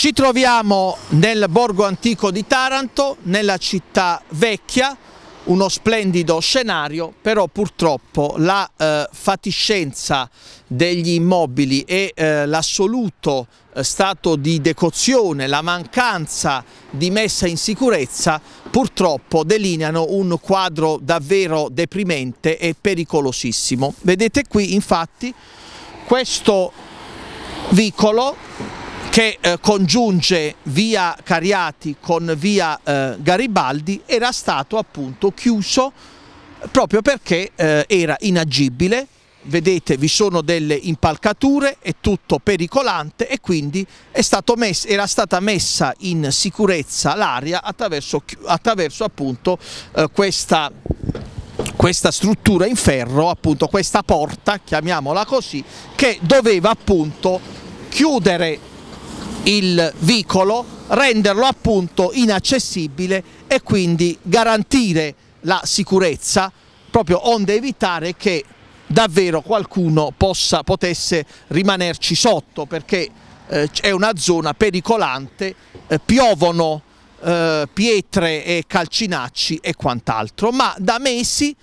Ci troviamo nel borgo antico di Taranto, nella città vecchia, uno splendido scenario, però purtroppo la eh, fatiscenza degli immobili e eh, l'assoluto eh, stato di decozione, la mancanza di messa in sicurezza purtroppo delineano un quadro davvero deprimente e pericolosissimo. Vedete qui infatti questo vicolo che eh, congiunge via Cariati con via eh, Garibaldi era stato appunto chiuso proprio perché eh, era inagibile, vedete vi sono delle impalcature, è tutto pericolante e quindi messo, era stata messa in sicurezza l'aria attraverso, attraverso, appunto eh, questa questa struttura in ferro, appunto questa porta, chiamiamola così, che doveva appunto chiudere il vicolo, renderlo appunto inaccessibile e quindi garantire la sicurezza proprio onde evitare che davvero qualcuno possa, potesse rimanerci sotto perché eh, è una zona pericolante, eh, piovono eh, pietre e calcinacci e quant'altro, ma da mesi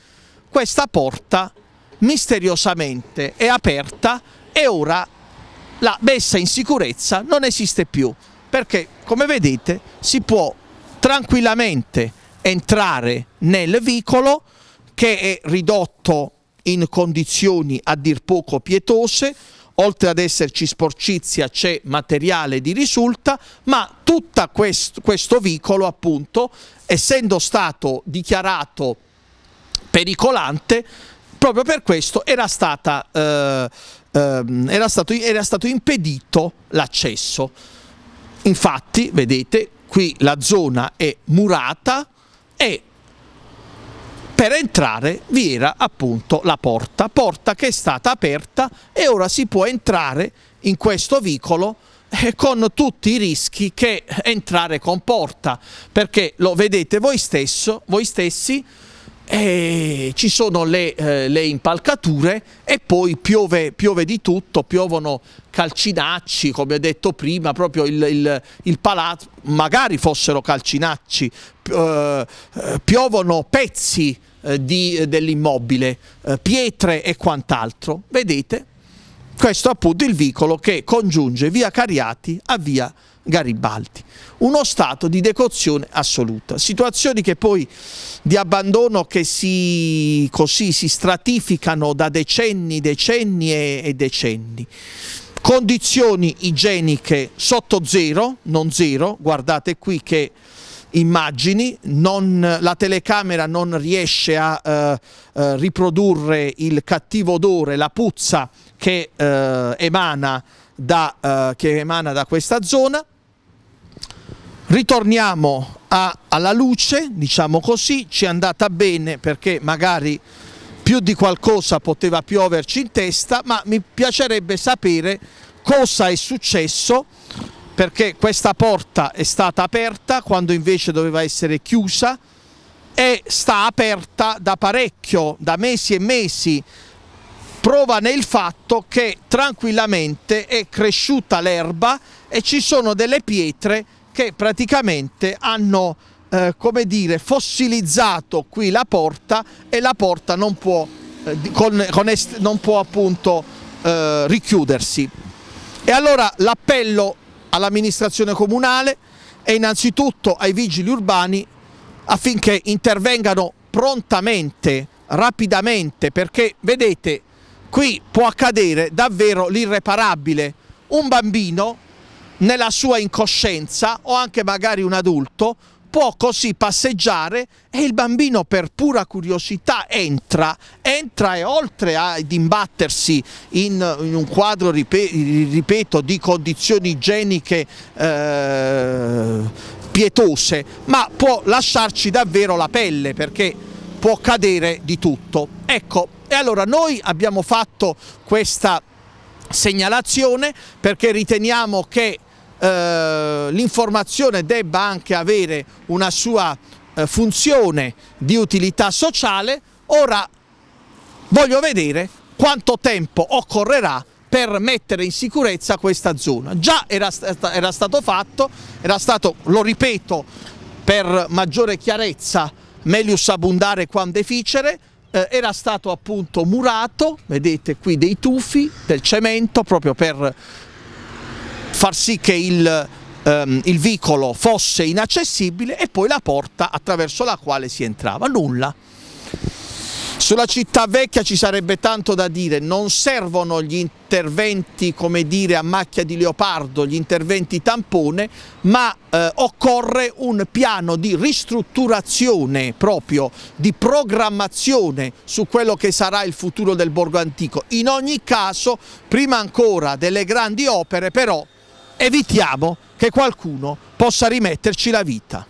questa porta misteriosamente è aperta e ora la messa in sicurezza non esiste più perché come vedete si può tranquillamente entrare nel vicolo che è ridotto in condizioni a dir poco pietose, oltre ad esserci sporcizia c'è materiale di risulta, ma tutto questo, questo vicolo appunto, essendo stato dichiarato pericolante, proprio per questo era, stata, eh, ehm, era, stato, era stato impedito l'accesso. Infatti, vedete, qui la zona è murata e per entrare vi era appunto la porta, porta che è stata aperta e ora si può entrare in questo vicolo eh, con tutti i rischi che entrare comporta, perché lo vedete voi, stesso, voi stessi, e eh, ci sono le, eh, le impalcature e poi piove, piove, di tutto, piovono calcinacci, come ho detto prima, proprio il, il, il palazzo, magari fossero calcinacci, eh, eh, piovono pezzi dell'immobile, pietre e quant'altro. Vedete? Questo è appunto il vicolo che congiunge via Cariati a via Cariati. Garibaldi. Uno stato di decozione assoluta, situazioni che poi di abbandono che si, così, si stratificano da decenni, decenni e, e decenni condizioni igieniche sotto zero, non zero, guardate qui che immagini, non, la telecamera non riesce a eh, eh, riprodurre il cattivo odore, la puzza che, eh, emana, da, eh, che emana da questa zona, ritorniamo a, alla luce, diciamo così, ci è andata bene perché magari più di qualcosa poteva pioverci in testa, ma mi piacerebbe sapere cosa è successo perché questa porta è stata aperta quando invece doveva essere chiusa e sta aperta da parecchio, da mesi e mesi, prova nel fatto che tranquillamente è cresciuta l'erba e ci sono delle pietre che praticamente hanno eh, come dire, fossilizzato qui la porta e la porta non può, eh, con, con non può appunto eh, richiudersi. E allora l'appello all'amministrazione comunale e innanzitutto ai vigili urbani affinché intervengano prontamente, rapidamente, perché vedete qui può accadere davvero l'irreparabile. Un bambino nella sua incoscienza o anche magari un adulto può così passeggiare e il bambino per pura curiosità entra, entra e oltre ad imbattersi in, in un quadro, ripeto, di condizioni igieniche eh, pietose, ma può lasciarci davvero la pelle perché può cadere di tutto. Ecco, e allora noi abbiamo fatto questa segnalazione perché riteniamo che eh, l'informazione debba anche avere una sua eh, funzione di utilità sociale, ora voglio vedere quanto tempo occorrerà per mettere in sicurezza questa zona. Già era, sta era stato fatto, era stato, lo ripeto, per maggiore chiarezza, melius abundare quam deficere, eh, era stato appunto murato, vedete qui dei tufi, del cemento, proprio per far sì che il, ehm, il vicolo fosse inaccessibile e poi la porta attraverso la quale si entrava, nulla. Sulla città vecchia ci sarebbe tanto da dire, non servono gli interventi come dire a macchia di leopardo, gli interventi tampone, ma eh, occorre un piano di ristrutturazione proprio, di programmazione su quello che sarà il futuro del borgo antico. In ogni caso, prima ancora delle grandi opere però evitiamo che qualcuno possa rimetterci la vita.